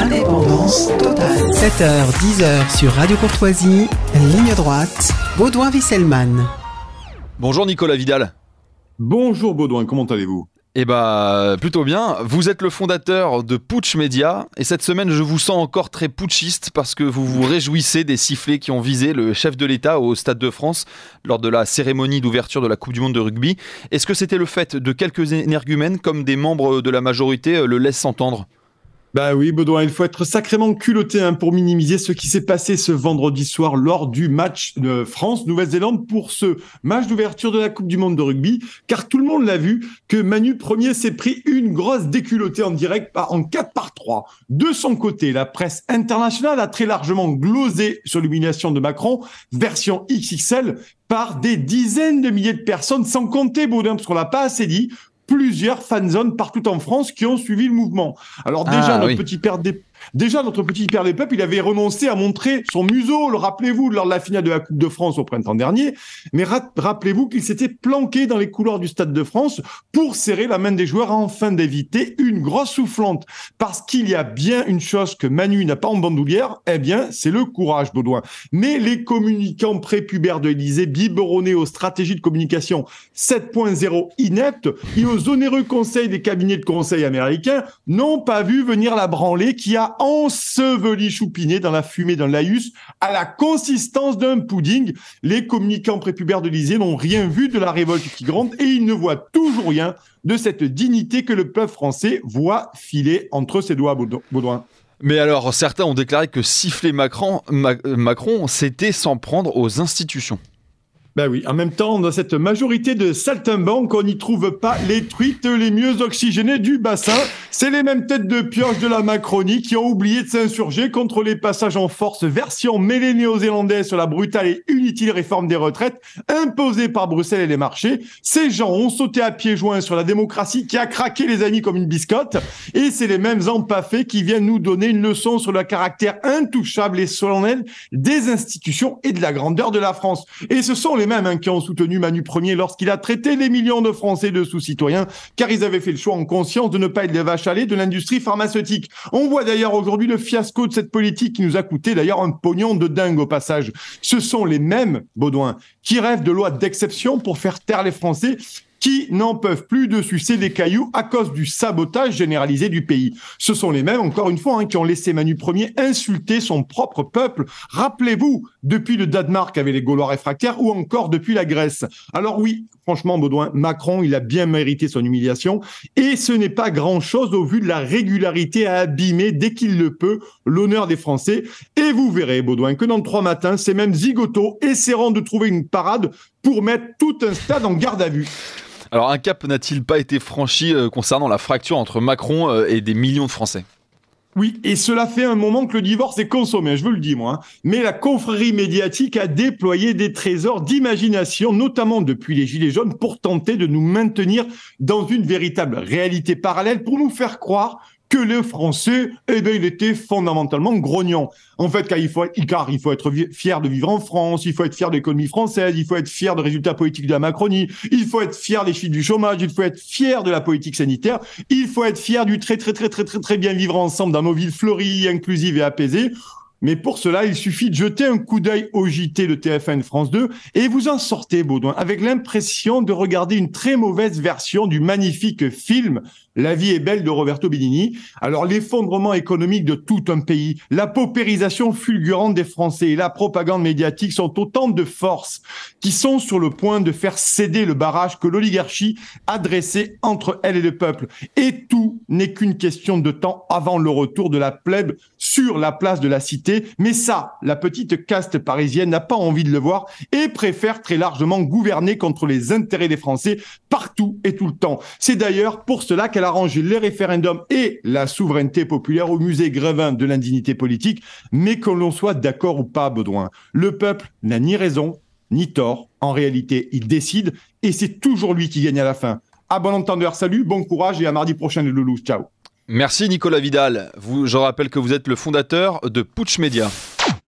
indépendance totale. 7h, 10h sur Radio Courtoisie, ligne droite, Baudouin Wisselmann. Bonjour Nicolas Vidal. Bonjour Baudouin, comment allez-vous eh bah, plutôt bien. Vous êtes le fondateur de Putsch Media et cette semaine, je vous sens encore très pouchiste parce que vous vous réjouissez des sifflets qui ont visé le chef de l'État au Stade de France lors de la cérémonie d'ouverture de la Coupe du Monde de rugby. Est-ce que c'était le fait de quelques énergumènes comme des membres de la majorité euh, le laissent entendre bah oui, Baudouin, il faut être sacrément culotté hein, pour minimiser ce qui s'est passé ce vendredi soir lors du match France-Nouvelle-Zélande pour ce match d'ouverture de la Coupe du Monde de rugby, car tout le monde l'a vu que Manu Premier s'est pris une grosse déculottée en direct bah, en 4 par 3. De son côté, la presse internationale a très largement glosé sur l'humiliation de Macron, version XXL, par des dizaines de milliers de personnes, sans compter Baudouin, parce qu'on l'a pas assez dit, plusieurs fanzones partout en France qui ont suivi le mouvement. Alors déjà, ah, notre petit père des Déjà, notre petit père des Peuples, il avait renoncé à montrer son museau, le rappelez-vous, lors de la finale de la Coupe de France au printemps dernier. Mais rappelez-vous qu'il s'était planqué dans les couloirs du Stade de France pour serrer la main des joueurs afin d'éviter une grosse soufflante. Parce qu'il y a bien une chose que Manu n'a pas en bandoulière, eh bien, c'est le courage, Baudouin. Mais les communicants prépubères de l'Élysée, biberonnés aux stratégies de communication 7.0 ineptes et aux onéreux conseils des cabinets de conseil américains, n'ont pas vu venir la branlée qui a enseveli choupiné dans la fumée d'un laïus à la consistance d'un pudding. Les communicants prépubères de l'Isée n'ont rien vu de la révolte qui gronde et ils ne voient toujours rien de cette dignité que le peuple français voit filer entre ses doigts, Baudouin. Mais alors, certains ont déclaré que siffler Macron, Macron c'était s'en prendre aux institutions. Ben oui, en même temps, dans cette majorité de saltimbanques, on n'y trouve pas les truites les mieux oxygénées du bassin. C'est les mêmes têtes de pioche de la Macronie qui ont oublié de s'insurger contre les passages en force version mêlée néo-zélandaise sur la brutale et inutile réforme des retraites imposée par Bruxelles et les marchés. Ces gens ont sauté à pieds joints sur la démocratie qui a craqué les amis comme une biscotte. Et c'est les mêmes empaffés qui viennent nous donner une leçon sur le caractère intouchable et solennel des institutions et de la grandeur de la France. Et ce sont les mêmes hein, qui ont soutenu Manu Premier lorsqu'il a traité les millions de Français de sous-citoyens, car ils avaient fait le choix en conscience de ne pas être des vaches chalet de l'industrie pharmaceutique. On voit d'ailleurs aujourd'hui le fiasco de cette politique qui nous a coûté d'ailleurs un pognon de dingue au passage. Ce sont les mêmes, Baudouin, qui rêvent de lois d'exception pour faire taire les Français qui n'en peuvent plus de sucer des cailloux à cause du sabotage généralisé du pays. Ce sont les mêmes, encore une fois, hein, qui ont laissé Manu Ier insulter son propre peuple. Rappelez-vous, depuis le Danemark avec les Gaulois réfractaires ou encore depuis la Grèce. Alors oui, franchement, Baudouin, Macron, il a bien mérité son humiliation et ce n'est pas grand-chose au vu de la régularité à abîmer dès qu'il le peut l'honneur des Français. Et vous verrez, Baudouin, que dans trois matins, ces mêmes zigotos essaieront de trouver une parade pour mettre tout un stade en garde à vue. Alors un cap n'a-t-il pas été franchi euh, concernant la fracture entre Macron euh, et des millions de Français oui, et cela fait un moment que le divorce est consommé, je vous le dis moi. Hein. Mais la confrérie médiatique a déployé des trésors d'imagination, notamment depuis les Gilets jaunes, pour tenter de nous maintenir dans une véritable réalité parallèle, pour nous faire croire que les Français, eh ben, il était fondamentalement grognon En fait, car il faut, être fier de vivre en France, il faut être fier de l'économie française, il faut être fier des résultats politiques de la Macronie, il faut être fier des chiffres du chômage, il faut être fier de la politique sanitaire, il faut être fier du très, très, très, très, très, très bien vivre ensemble dans nos villes fleuries, inclusives et apaisées. Mais pour cela, il suffit de jeter un coup d'œil au JT de TF1 France 2 et vous en sortez, Baudouin, avec l'impression de regarder une très mauvaise version du magnifique film la vie est belle de Roberto Benigni. Alors l'effondrement économique de tout un pays, la paupérisation fulgurante des Français et la propagande médiatique sont autant de forces qui sont sur le point de faire céder le barrage que l'oligarchie a dressé entre elle et le peuple. Et tout n'est qu'une question de temps avant le retour de la plèbe sur la place de la cité. Mais ça, la petite caste parisienne n'a pas envie de le voir et préfère très largement gouverner contre les intérêts des Français partout et tout le temps. C'est d'ailleurs pour cela qu'elle arranger arrange les référendums et la souveraineté populaire au musée Grévin de l'indignité politique, mais que l'on soit d'accord ou pas, Baudouin. Le peuple n'a ni raison ni tort. En réalité, il décide et c'est toujours lui qui gagne à la fin. A bon entendeur, salut, bon courage et à mardi prochain les loulous. Ciao. Merci Nicolas Vidal. je rappelle que vous êtes le fondateur de Pouch Media.